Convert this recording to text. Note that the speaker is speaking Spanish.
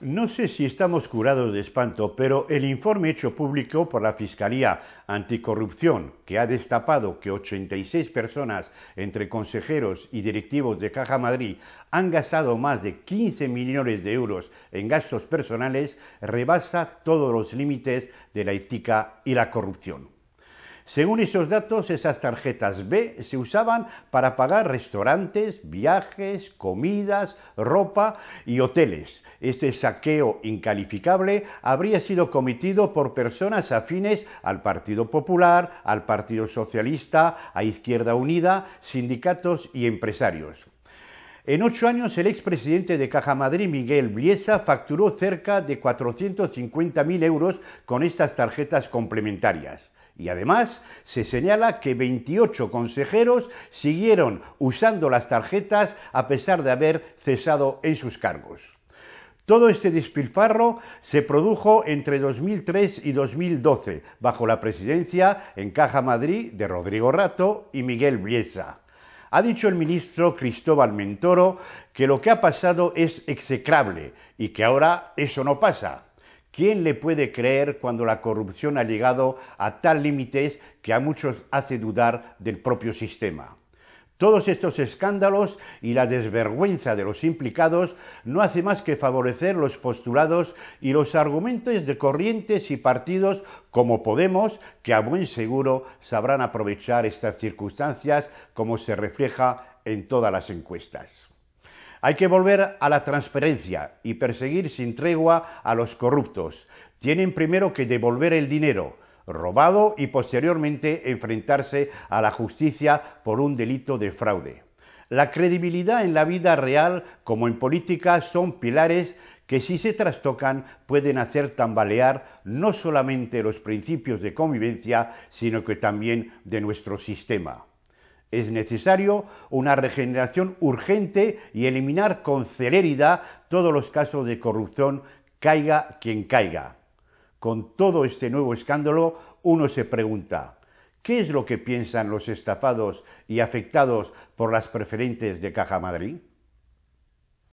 No sé si estamos curados de espanto, pero el informe hecho público por la Fiscalía Anticorrupción, que ha destapado que 86 personas entre consejeros y directivos de Caja Madrid han gastado más de 15 millones de euros en gastos personales, rebasa todos los límites de la ética y la corrupción. Según esos datos, esas tarjetas B se usaban para pagar restaurantes, viajes, comidas, ropa y hoteles. Este saqueo incalificable habría sido cometido por personas afines al Partido Popular, al Partido Socialista, a Izquierda Unida, sindicatos y empresarios. En ocho años, el expresidente de Caja Madrid, Miguel Bliesa, facturó cerca de 450.000 euros con estas tarjetas complementarias. Y además se señala que 28 consejeros siguieron usando las tarjetas a pesar de haber cesado en sus cargos. Todo este despilfarro se produjo entre 2003 y 2012, bajo la presidencia en Caja Madrid de Rodrigo Rato y Miguel Bliesa. Ha dicho el ministro Cristóbal Mentoro que lo que ha pasado es execrable y que ahora eso no pasa. ¿Quién le puede creer cuando la corrupción ha llegado a tal límites que a muchos hace dudar del propio sistema? Todos estos escándalos y la desvergüenza de los implicados no hace más que favorecer los postulados y los argumentos de corrientes y partidos como Podemos, que a buen seguro sabrán aprovechar estas circunstancias como se refleja en todas las encuestas. Hay que volver a la transparencia y perseguir sin tregua a los corruptos. Tienen primero que devolver el dinero robado y posteriormente enfrentarse a la justicia por un delito de fraude. La credibilidad en la vida real como en política son pilares que si se trastocan pueden hacer tambalear no solamente los principios de convivencia, sino que también de nuestro sistema. Es necesario una regeneración urgente y eliminar con celeridad todos los casos de corrupción, caiga quien caiga. Con todo este nuevo escándalo, uno se pregunta, ¿qué es lo que piensan los estafados y afectados por las preferentes de Caja Madrid?